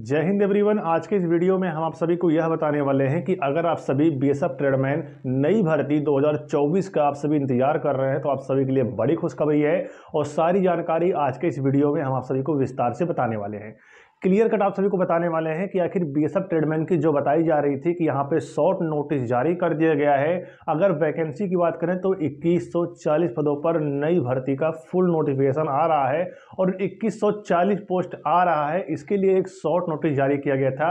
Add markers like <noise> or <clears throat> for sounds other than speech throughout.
जय हिंद एवरीवन आज के इस वीडियो में हम आप सभी को यह बताने वाले हैं कि अगर आप सभी बीएसएफ ट्रेडमैन नई भर्ती 2024 का आप सभी इंतजार कर रहे हैं तो आप सभी के लिए बड़ी खुशखबरी है और सारी जानकारी आज के इस वीडियो में हम आप सभी को विस्तार से बताने वाले हैं क्लियर कट आप सभी को बताने वाले हैं कि आखिर बीएसएफ ट्रेडमैन की जो बताई जा रही थी कि यहाँ पे शॉर्ट नोटिस जारी कर दिया गया है अगर वैकेंसी की बात करें तो 2140 पदों पर नई भर्ती का फुल नोटिफिकेशन आ रहा है और 2140 पोस्ट आ रहा है इसके लिए एक शॉर्ट नोटिस जारी किया गया था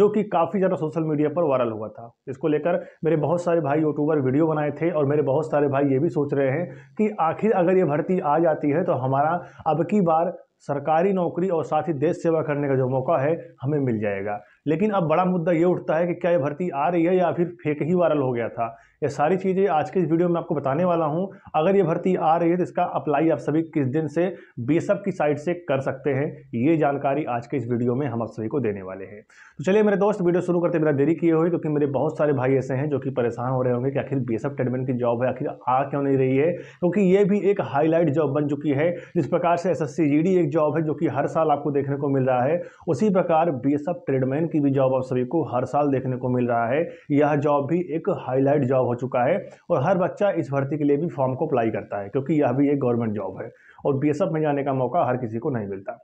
जो कि काफ़ी ज़्यादा सोशल मीडिया पर वायरल हुआ था इसको लेकर मेरे बहुत सारे भाई यूट्यूबर वीडियो बनाए थे और मेरे बहुत सारे भाई ये भी सोच रहे हैं कि आखिर अगर ये भर्ती आ जाती है तो हमारा अब की बार सरकारी नौकरी और साथ ही देश सेवा करने का जो मौका है हमें मिल जाएगा लेकिन अब बड़ा मुद्दा ये उठता है कि क्या ये भर्ती आ रही है या फिर फेक ही वायरल हो गया था ये सारी चीज़ें आज के इस वीडियो में आपको बताने वाला हूँ अगर ये भर्ती आ रही है तो इसका अप्लाई आप सभी किस दिन से बेसअप की साइट से कर सकते हैं ये जानकारी आज के इस वीडियो में हम आप सभी को देने वाले हैं तो चलिए मेरे दोस्त वीडियो शुरू करते बिना देरी किए हुए क्योंकि मेरे बहुत सारे भाई ऐसे हैं जो कि परेशान हो रहे होंगे कि आखिर बी ट्रेडमेंट की जॉब है आखिर आ क्यों नहीं रही है क्योंकि ये भी एक हाईलाइट जॉब बन चुकी है जिस प्रकार से एस एस एक जॉब है जो कि हर साल आपको देखने को मिल रहा है उसी प्रकार बी एस की भी जॉब आप सभी को हर साल देखने को मिल रहा है यह जॉब भी एक हाईलाइट जॉब हो चुका है और हर बच्चा इस भर्ती के लिए भी फॉर्म को अप्लाई करता है क्योंकि यह भी एक गवर्नमेंट जॉब है और बी में जाने का मौका हर किसी को नहीं मिलता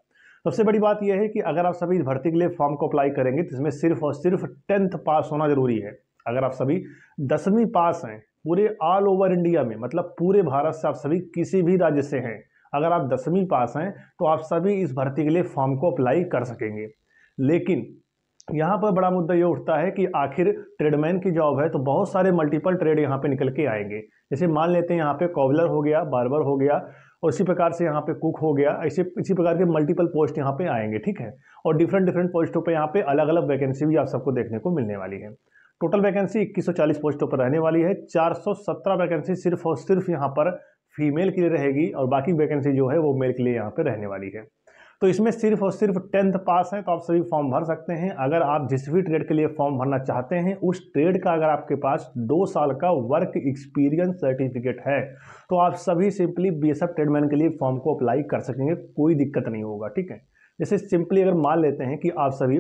सबसे बड़ी बात यह है कि अगर आप सभी इस भर्ती के लिए फॉर्म को अप्लाई करेंगे तो इसमें सिर्फ और सिर्फ टेंथ पास होना जरूरी है अगर आप सभी दसवीं पास हैं पूरे ऑल ओवर इंडिया में मतलब पूरे भारत से आप सभी किसी भी राज्य से हैं अगर आप दसवीं पास हैं तो आप सभी इस भर्ती के लिए फॉर्म को अप्लाई कर सकेंगे लेकिन यहाँ पर बड़ा मुद्दा ये उठता है कि आखिर ट्रेडमैन की जॉब है तो बहुत सारे मल्टीपल ट्रेड यहाँ पे निकल के आएंगे जैसे मान लेते हैं यहाँ पे कॉबलर हो गया बार्बर हो गया और इसी प्रकार से यहाँ पे कुक हो गया ऐसे इसी प्रकार के मल्टीपल पोस्ट यहाँ पे आएंगे ठीक है और डिफरेंट डिफरेंट पोस्टों पर यहाँ पे अलग अलग वैकेंसी भी आप सबको देखने को मिलने वाली है टोटल वैकेंसी इक्कीस पोस्टों पर रहने वाली है चार वैकेंसी सिर्फ और सिर्फ यहाँ पर फीमेल के लिए रहेगी और बाकी वैकेंसी जो है वो मेल के लिए यहाँ पर रहने वाली है तो इसमें सिर्फ और सिर्फ टेंथ पास है तो आप सभी फॉर्म भर सकते हैं अगर आप जिस भी ट्रेड के लिए फॉर्म भरना चाहते हैं उस ट्रेड का अगर आपके पास दो साल का वर्क एक्सपीरियंस सर्टिफिकेट है तो आप सभी सिंपली बी एस ट्रेडमैन के लिए फॉर्म को अप्लाई कर सकेंगे कोई दिक्कत नहीं होगा ठीक है जैसे सिंपली अगर मान लेते हैं कि आप सभी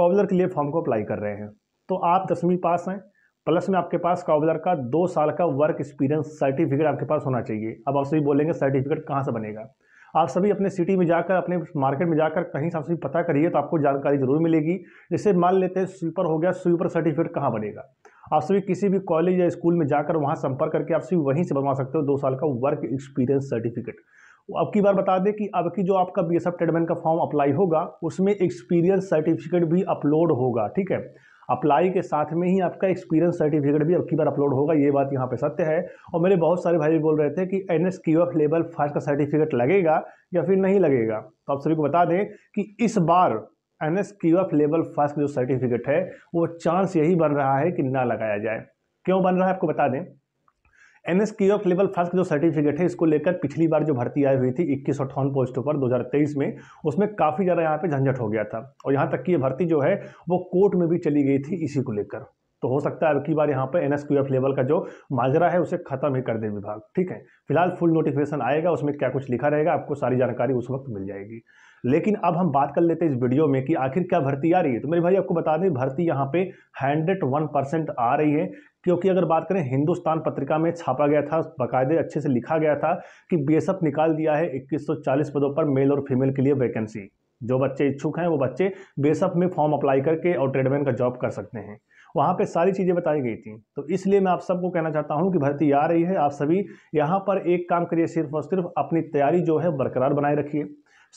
कॉबलर के लिए फॉर्म को अप्लाई कर रहे हैं तो आप दसवीं पास हैं प्लस में आपके पास कॉबलर का दो साल का वर्क एक्सपीरियंस सर्टिफिकेट आपके पास होना चाहिए अब आप सभी बोलेंगे सर्टिफिकेट कहाँ से बनेगा आप सभी अपने सिटी में जाकर अपने मार्केट में जाकर कहीं से आप सभी पता करिए तो आपको जानकारी जरूर मिलेगी जैसे मान लेते हैं स्वीपर हो गया स्वीपर सर्टिफिकेट कहाँ बनेगा आप सभी किसी भी कॉलेज या स्कूल में जाकर वहाँ संपर्क करके आप सभी वहीं से बनवा सकते हो दो साल का वर्क एक्सपीरियंस सर्टिफिकेट अब की बार बता दें कि अब की जो आपका बी एस का फॉर्म अप्लाई होगा उसमें एक्सपीरियंस सर्टिफिकेट भी अपलोड होगा ठीक है अप्लाई के साथ में ही आपका एक्सपीरियंस सर्टिफिकेट भी अब की बार अपलोड होगा ये बात यहाँ पे सत्य है और मेरे बहुत सारे भाई भी बोल रहे थे कि N S Q F level first का सर्टिफिकेट लगेगा या फिर नहीं लगेगा तो आप सभी को बता दें कि इस बार N S Q F level first जो सर्टिफिकेट है वो चांस यही बन रहा है कि ना लगाया जाए क्यों बन रहा है आपको बता दें N S Q F level first जो सर्टिफिकेट है इसको लेकर पिछली बार जो भर्ती आई हुई थी इक्कीस अट्ठावन पोस्टों पर 2023 में उसमें काफ़ी ज़्यादा यहाँ पे झंझट हो गया था और यहाँ तक कि ये भर्ती जो है वो कोर्ट में भी चली गई थी इसी को लेकर तो हो सकता है अब की बार यहाँ पर N S Q F level का जो माजरा है उसे खत्म ही कर दे विभाग ठीक है फिलहाल फुल नोटिफिकेशन आएगा उसमें क्या कुछ लिखा रहेगा आपको सारी जानकारी उस वक्त मिल जाएगी लेकिन अब हम बात कर लेते हैं इस वीडियो में कि आखिर क्या भर्ती आ रही है तो मेरे भाई आपको बता दें भर्ती यहाँ पे हंड्रेड वन परसेंट आ रही है क्योंकि अगर बात करें हिंदुस्तान पत्रिका में छापा गया था बाकायदे अच्छे से लिखा गया था कि बी निकाल दिया है इक्कीस पदों पर मेल और फीमेल के लिए वैकेंसी जो बच्चे इच्छुक हैं वो बच्चे बेसअप में फॉर्म अप्लाई करके और ट्रेडमैन का जॉब कर सकते हैं वहाँ पे सारी चीज़ें बताई गई थी तो इसलिए मैं आप सबको कहना चाहता हूँ कि भर्ती आ रही है आप सभी यहाँ पर एक काम करिए सिर्फ और सिर्फ अपनी तैयारी जो है बरकरार बनाए रखिए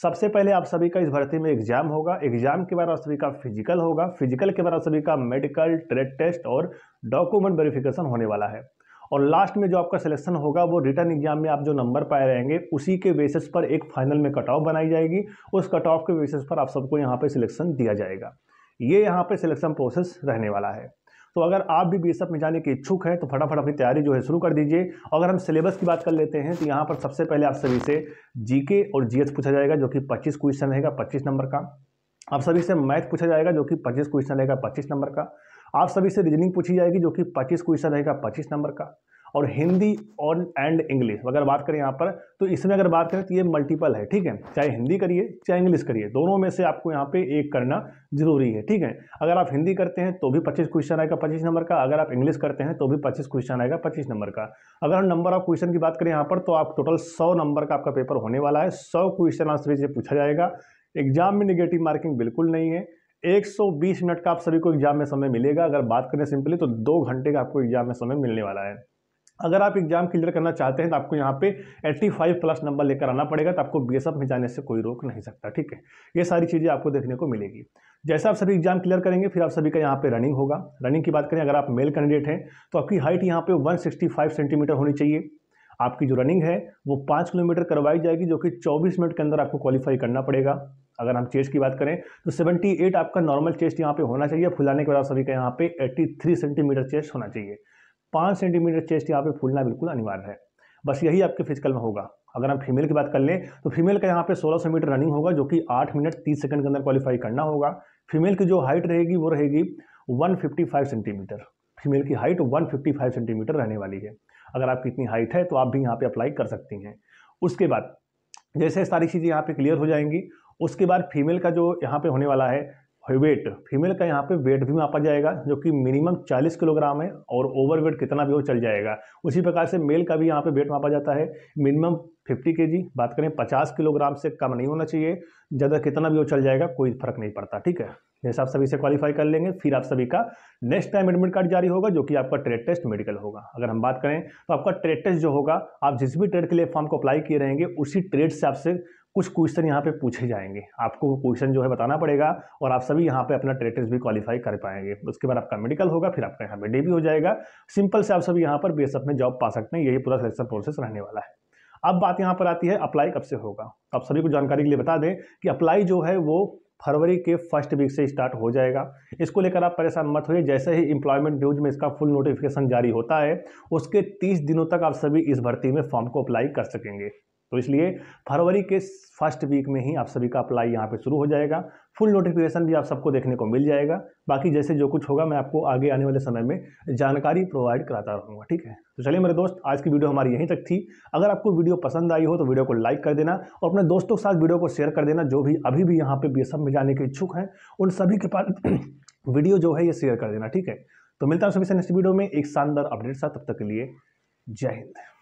सबसे पहले आप सभी का इस भर्ती में एग्जाम होगा एग्जाम के बाद आप सभी का फिजिकल होगा फिजिकल के बाद आप सभी का मेडिकल ट्रेड टेस्ट और डॉक्यूमेंट वेरिफिकेशन होने वाला है और लास्ट में जो आपका सिलेक्शन होगा वो रिटर्न एग्जाम में आप जो नंबर पाए रहेंगे उसी के बेसिस पर एक फाइनल में कट ऑफ बनाई जाएगी उस कट ऑफ के बेसिस पर आप सबको यहाँ पर सिलेक्शन दिया जाएगा ये यहाँ पर सिलेक्शन प्रोसेस रहने वाला है तो अगर आप भी बी में जाने के इच्छुक हैं तो फटाफट अपनी तैयारी जो है शुरू कर दीजिए अगर हम सिलेबस की बात कर लेते हैं तो यहाँ पर सबसे पहले आप सभी से जीके और जीएस पूछा जाएगा जो कि पच्चीस क्वेश्चन रहेगा पच्चीस नंबर का आप सभी से मैथ पूछा जाएगा जो कि पच्चीस क्वेश्चन रहेगा पच्चीस नंबर का आप सभी से रीजनिंग पूछी जाएगी जो कि पच्चीस क्वेश्चन रहेगा पच्चीस नंबर का और हिंदी और एंड इंग्लिश अगर बात करें यहाँ पर तो इसमें अगर बात करें तो ये मल्टीपल है ठीक है चाहे हिंदी करिए चाहे इंग्लिश करिए दोनों में से आपको यहाँ पे एक करना जरूरी है ठीक है अगर आप हिंदी करते हैं तो भी पच्चीस क्वेश्चन आएगा पच्चीस नंबर का अगर आप इंग्लिश करते हैं तो भी पच्चीस क्वेश्चन आएगा पच्चीस नंबर का अगर हम नंबर ऑफ क्वेश्चन की बात करें यहाँ पर तो आप टोटल सौ नंबर का आपका पेपर होने वाला है सौ क्वेश्चन आंसर से पूछा जाएगा एग्जाम में निगेटिव मार्किंग बिल्कुल नहीं है 120 मिनट का आप सभी को एग्जाम में समय मिलेगा अगर बात करें सिंपली तो दो घंटे का आपको एग्जाम में समय मिलने वाला है अगर आप एग्जाम क्लियर करना चाहते हैं तो आपको यहाँ पे 85 प्लस नंबर लेकर आना पड़ेगा तो आपको बी में जाने से कोई रोक नहीं सकता ठीक है ये सारी चीज़ें आपको देखने को मिलेगी जैसे आप सभी एग्जाम क्लियर करेंगे फिर आप सभी का यहाँ पे रनिंग होगा रनिंग की बात करें अगर आप मेल कैंडिडेट हैं तो आपकी हाइट यहाँ पर वन सेंटीमीटर होनी चाहिए आपकी जो रनिंग है वो पाँच किलोमीटर करवाई जाएगी जो कि चौबीस मिनट के अंदर आपको क्वालिफाई करना पड़ेगा अगर हम चेस्ट की बात करें तो 78 आपका नॉर्मल चेस्ट यहाँ पे होना चाहिए फुलाने के बाद सभी का यहाँ पे 83 सेंटीमीटर चेस्ट होना चाहिए पाँच सेंटीमीटर चेस्ट यहाँ पे फूलना बिल्कुल अनिवार्य है बस यही आपके फिजिकल में होगा अगर हम फीमेल की बात कर लें तो फीमेल का यहाँ पे 1600 मीटर रनिंग होगा जो कि 8 मिनट 30 सेकंड के अंदर क्वालिफाई करना होगा फीमेल की जो हाइट रहेगी वो रहेगी 155 सेंटीमीटर फीमेल की हाइट 155 सेंटीमीटर रहने वाली है अगर आपकी इतनी हाइट है तो आप भी यहाँ पर अप्लाई कर सकती हैं उसके बाद जैसे सारी चीज़ें यहाँ पर क्लियर हो जाएंगी उसके बाद फीमेल का जो यहाँ पर होने वाला है वेट फीमेल का यहाँ पे वेट भी मापा जाएगा जो कि मिनिमम 40 किलोग्राम है और ओवर वेट कितना भी हो चल जाएगा उसी प्रकार से मेल का भी यहाँ पे वेट मापा जाता है मिनिमम 50 के बात करें 50 किलोग्राम से कम नहीं होना चाहिए ज़्यादा कितना भी हो चल जाएगा कोई फर्क नहीं पड़ता ठीक है जैसे आप सभी से क्वालिफाई कर लेंगे फिर आप सभी का नेक्स्ट टाइम एडमिट कार्ड जारी होगा जो कि आपका ट्रेड टेस्ट मेडिकल होगा अगर हम बात करें तो आपका ट्रेड टेस्ट जो होगा आप जिस भी ट्रेड के लिए फॉर्म को अप्लाई किए रहेंगे उसी ट्रेड से आपसे कुछ क्वेश्चन यहाँ पे पूछे जाएंगे आपको वो क्वेश्चन जो है बताना पड़ेगा और आप सभी यहाँ पे अपना ट्रेड भी क्वालिफाई कर पाएंगे उसके बाद आपका मेडिकल होगा फिर आपका यहाँ पे डे भी हो जाएगा सिंपल से आप सभी यहाँ पर बीएसएफ में जॉब पा सकते हैं यही पूरा सिलेक्शन प्रोसेस रहने वाला है अब बात यहाँ पर आती है अप्लाई कब से होगा आप सभी को जानकारी के लिए बता दें कि अप्लाई जो है वो फरवरी के फर्स्ट वीक से स्टार्ट हो जाएगा इसको लेकर आप परेशान मत होइए जैसे ही एम्प्लॉयमेंट न्यूज में इसका फुल नोटिफिकेशन जारी होता है उसके 30 दिनों तक आप सभी इस भर्ती में फॉर्म को अप्लाई कर सकेंगे तो इसलिए फरवरी के फर्स्ट वीक में ही आप सभी का अप्लाई यहाँ पे शुरू हो जाएगा फुल नोटिफिकेशन भी आप सबको देखने को मिल जाएगा बाकी जैसे जो कुछ होगा मैं आपको आगे आने वाले समय में जानकारी प्रोवाइड कराता रहूँगा ठीक है तो चलिए मेरे दोस्त आज की वीडियो हमारी यहीं तक थी अगर आपको वीडियो पसंद आई हो तो वीडियो को लाइक कर देना और अपने दोस्तों के साथ वीडियो को शेयर कर देना जो भी अभी भी यहाँ पर बी में जाने के इच्छुक हैं उन सभी के पास वीडियो <clears throat> जो है ये शेयर कर देना ठीक है तो मिलता है सभी से नेक्स्ट वीडियो में एक शानदार अपडेट साथ तब तक के लिए जय हिंद